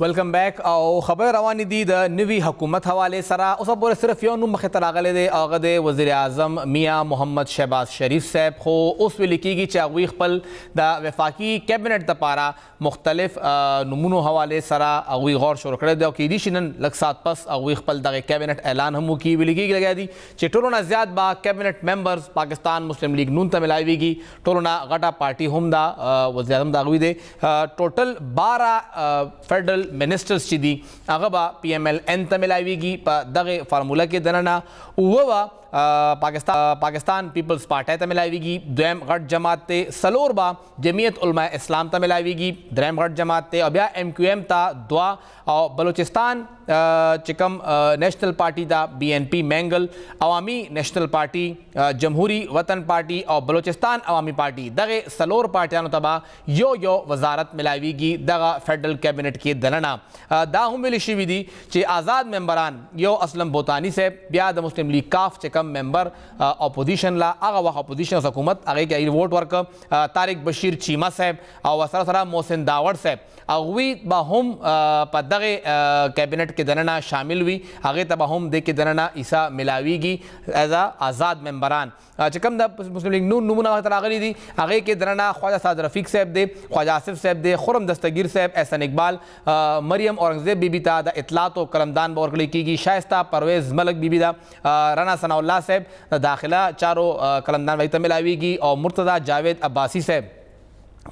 ویلکم بیک او خبر روانې دي د نوي حکومت حواله سره اوس پورې صرف یو نوم مخې ته راغلی دی هغه د وزیر اعظم میاں محمد شهباز شریف صاحب خو اوس ویل کېږي چې هغوی خپل د وفاقي کیبنټ دپاره مختلف نومونو حواله سره هغوی غور شروع کړی دی او کیدی شي نن لږ ساعت پس هغوی خپل دغه کیبنټ اعلان هم وکړي ویل کېږي لګیا دي چې ټولو نه زیات به کیبنټ ممبرز پاکستان مسلم لیگ نون ته ملاویږي ټولو نه غټه پارټي هم دا وزیر اعظم د هغوی دی ټوټل بارہ فیډرل منسټرز چې دي هغه به پی ایم ایل ان ته ملایويږي په دغه فارموله کې دننه اوه پاکستان پاکستان پیپلز پارټي ته ملایويږي دویم غټ جماعت ته سلور با جمعیت علما اسلام ته ملایويږي دریم غټ جماعت ته او بیا ایم کیو ایم ته دوا او بلوچستان چې کوم نېشنل پارټي دا بی ان پی مینګل عوامي نېشنل پارټي جمهوری وطن پارټي او بلوچستان عوامي پارټي دغه سلور پارټیانو تبا یو یو وزارت ملاويږي دغه فیډرل کیبینټ کې دننه دا هم ویل شوی دي چې آزاد ممبران یو اسلم بوتانی صاحب بیا د مسلم لیگ کاف چې کوم ممبر اپوزیشن لا هغه وخت اپوزیشن حکومت هغه کې ووټ ورک طارق بشیر چیما صاحب او سره سره محسن داوړ صاحب هغوی به هم په دغه کیبینټ کې دننه شامل وي هغه ته به هم د کې دننه عیسی ملاویږي از آزاد ممبران چې کوم د مسلم لیگ نون نمونه ته راغلي دي هغه کې دننه خواجه صاد رفیق صاحب دی خواجه آصف صاحب دی خرم دستگیر صاحب احسن اقبال مریم اورنګزیب بیبي ته د اطلاعات او قلمدان به ورکړل کیږي شایسته پرویز ملک بیبي دا رنا ثناء الله صاحب داخله چارو قلمدان وایي ته ملاویږي او مرتضی جاوید عباسی صاحب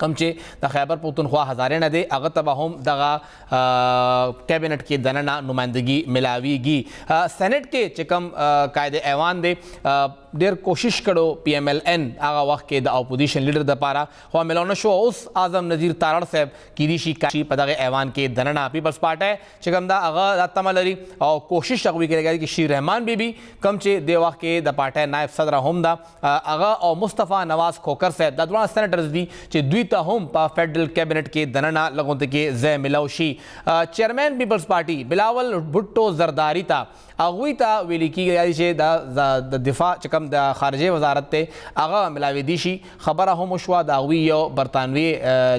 کم چې د خیبر پختونخوا هزارې نه دی هغه ته به هم دغه کیبینټ کې دننه نمائندګي ملاويږي سېنات کې چې کوم قائد ایوان دی ډیر کوشش کړو پی ایم ایل ان هغه وخت کې د اپوزیشن لیډر د پاره خو ملونه شو اوس اعظم نذیر تارړ صاحب کیدی شي کاشي په دغه ایوان کې دننه پیپلس پارټي چې کوم دا هغه د تمه لري او کوشش هغه کوي چې شیر رحمان بیبي کم چې د وخت کې د پارټي نائب صدر هم دا هغه او مصطفی نواز خوکر صاحب د دوه سېنټرز دي چې دوی ته هم په فیډرل کیبینټ کې دننه لګون ته کې ځای ملو شي چیئرمین پیپلس پارټي بلاول بھٹو زرداری تا اغوی تا ویل کیږي چې د دفاع چکم هم د خارجه وزارت ته هغه ملاوي دي شي خبره هم شو دا غوي یو برتانوي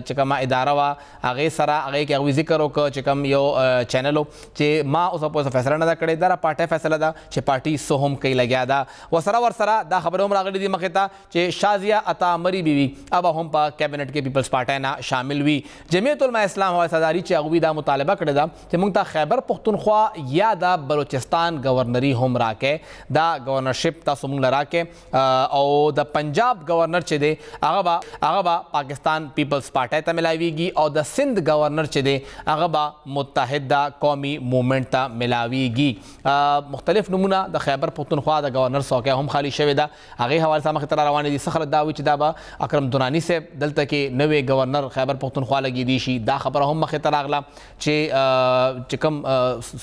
چې کومه اداره وا هغه سره هغه کې غوي ذکر وک چې کوم یو چینل چې ما اوس په فیصله نه کړی دا پټه فیصله ده چې پارټي سو هم کوي لګیا دا وسره ور سره دا خبره هم راغلي دي مخه ته چې شازیه عطا مری بیوی اب هم په کابینټ کې پیپلز پارټي نه شامل وي جمعیت العلماء اسلام هوای صداري چې غوي دا مطالبه کړی دا چې موږ ته خیبر پختونخوا یا د بلوچستان گورنری هم راکې دا گورنرشپ تاسو موږ راکې او د پنجاب گورنر چې دی هغه با هغه با پاکستان پیپلز پارټي ته ملاويږي او د سند گورنر چې دی هغه با متحده قومي موومېنټ ته ملاويږي مختلف نمونه د خیبر پختونخوا د گورنر څوکۍ هم خالی شوې ده هغه حواله سره مخ ته روانې دي سخر داوي چې دا به اکرم دونانی صاحب دلته کې نوې گورنر خیبر پختونخوا لګي دي شي دا خبره هم مخ ته راغله چې چې کوم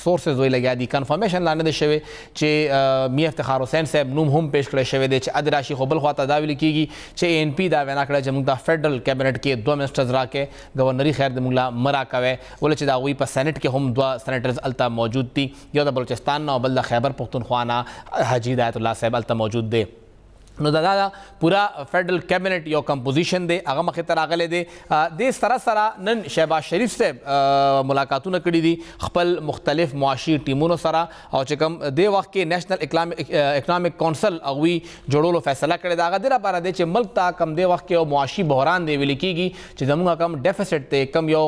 سورسز وی لګیا دي کنفرمیشن لاندې شوی چې می افتخار حسین صاحب نوم هم پېښ کړی شوی دی چې اد راشي خو بل خواته دا ویل کیږي چې ان پی دا وینا کړه چې موږ د فیډرل کابینټ کې دوه منسټرز راکې گورنري خیر د موږ لا مرا کوي ول چې دا وی په سېنات کې هم دوه سېنټرز التا موجود دي یو د بلوچستان او بل د خیبر پختونخوا نه حاجی دایت الله صاحب التا موجود دي نو دا دا پورا فیڈرل کیبنټ یو کمپوزیشن دی هغه مخې ته راغلی دی د سره سره نن شهباز شریف صاحب ملاقاتونه کړي دي خپل مختلف معاشي ټیمونو سره او چې کوم د وخت کې نېشنل اکنامک کونسل اغوي جوړولو فیصله کړې دا هغه د لپاره دی چې ملک ته کم د وخت کې یو معاشي بحران دی ویل کېږي چې زموږ کم ډیفیسټ دی کم یو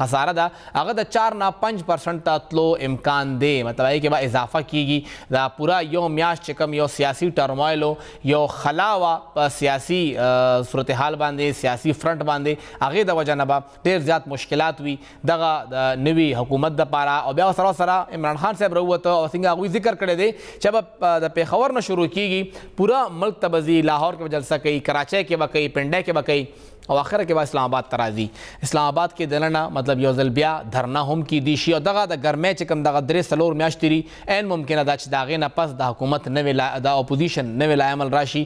خساره ده هغه د 4 نه 5% ته تلو امکان دی مطلب یې کې به اضافه کیږي دا پورا یو میاش چې کم یو سیاسي ټرمایل یو خلاوا په سیاسي صورتحال باندې سیاسي فرنٹ باندې هغه د وجنبا ډیر زیات مشکلات وي دغه نوي حکومت د پاره او بیا سره سره عمران خان صاحب وروته او څنګه غوي ذکر کړی دی چې د پیښور نه شروع کیږي پورا ملک تبزی لاهور کې جلسه کوي کراچۍ کې وکړي پنډه کې وکړي او اخره کې به اسلام آباد ته راځي اسلام آباد کې دلنه مطلب یو ځل بیا دھرنا هم کې دي شي او دغه د ګرمۍ چې کوم دغه درې سلور میاشتې لري عین ممکنه ده چې دا غې نه پس د حکومت نوې لا د اپوزیشن نوې لا عمل راشي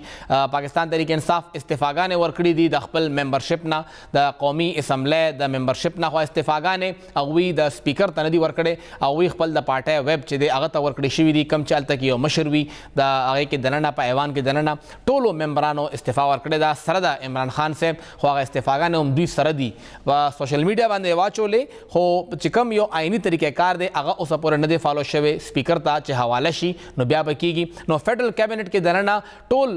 پاکستان تحریک انصاف استفاګانې ورکړې دي د خپل ممبرشپ نه د قومي اسمبلی د ممبرشپ نه خو استفاګانې هغوی د سپیکر ته نه دي ورکړې هغوی خپل د پارټۍ ویب چې دی هغه ته ورکړې شوي دي کم چالته کې یو مشر وي د هغې کې دننه په ایوان کې دننه ټولو ممبرانو استفا ورکړې ده سره د عمران خان صاحب خو هغه استفاګان هم دوی سره دي په سوشل میډیا باندې واچولې خو چې کوم یو آئینی طریقې کار دی هغه اوس پورې نه دی فالو شوی سپیکر ته چې حواله شي نو بیا به کیږي نو فیډرل کابینټ کې دننه ټول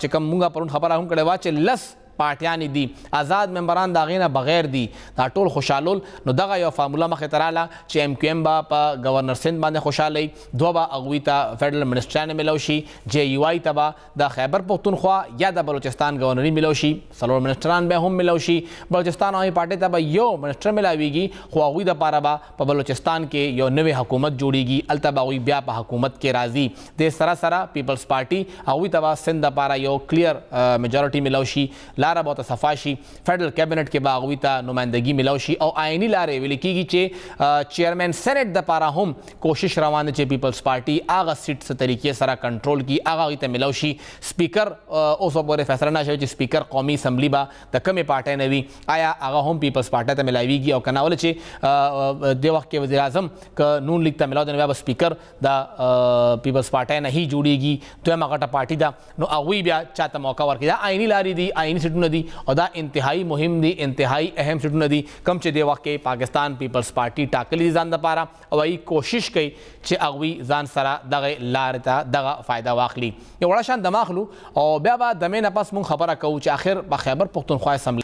چې کوم موږ پرون خبره هم کړې وا چې لس پارټیان دي آزاد ممبران دا غینه بغیر دي دا ټول خوشالول نو دغه یو فارمولا مخه تراله چې ام کیو ام با په گورنر سند باندې خوشالي دوه با اغوی ته فیډرل منسټریان ملو شي جی یو آی تبا د خیبر پختونخوا یا د بلوچستان گورنری ملو شي سلور منسټران به هم ملو شي بلوچستان او پارټي ته به یو منسټر ملاويږي خو هغه د پاره با په بلوچستان کې یو نوې حکومت جوړیږي التباوی بیا په حکومت کې راځي د سره سره پیپلز پارټي هغه ته سند د پاره یو کلیر میجورټي ملو شي لار به ته صفا شي فیډرل کابینټ کې به هغوی ته نمایندګي میلاو شي او آئینی لارې ویل کېږي چې چیئرمین سینټ دپاره هم کوشش روان دی چې پیپلز پارټي هغه سیټ څه طریقې سره کنټرول کړي هغه هغوی ته میلاو شي سپیکر اوس پورې فیصله نه شوې چې سپیکر قومي اسمبلی به د کمې پارټۍ نه وي آیا هغه هم پیپلز پارټۍ ته میلاویږي او که نه ولې چې دې وخت کې وزیر اعظم که نون لیګ ته میلاو دی نو بیا به سپیکر د پیپلز پارټۍ نه هی جوړیږي دویمه غټه پارټي ده نو هغوی بیا چاته موقع ورکړي دا آئینی لارې دي آئینی سیټ سیټونه دي او دا انتهایی مهم دي انتهایی اهم سیټونه دي کم چې دی وخت کې پاکستان پیپلز پارټي ټاکلې ځان د پاره او ای کوشش کوي چې اغوي ځان سره دغه لار ته دغه فائدہ واخلي یو وړ شان دماغلو او بیا به د مینه پس مون خبره کوو چې اخر په خیبر پختونخوا سم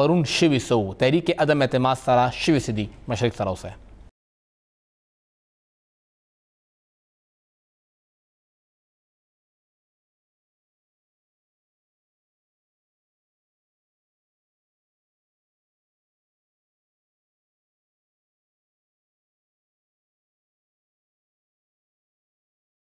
پرون شوي سو تحریک عدم اعتماد سره شوي سدي مشرق سره اوسه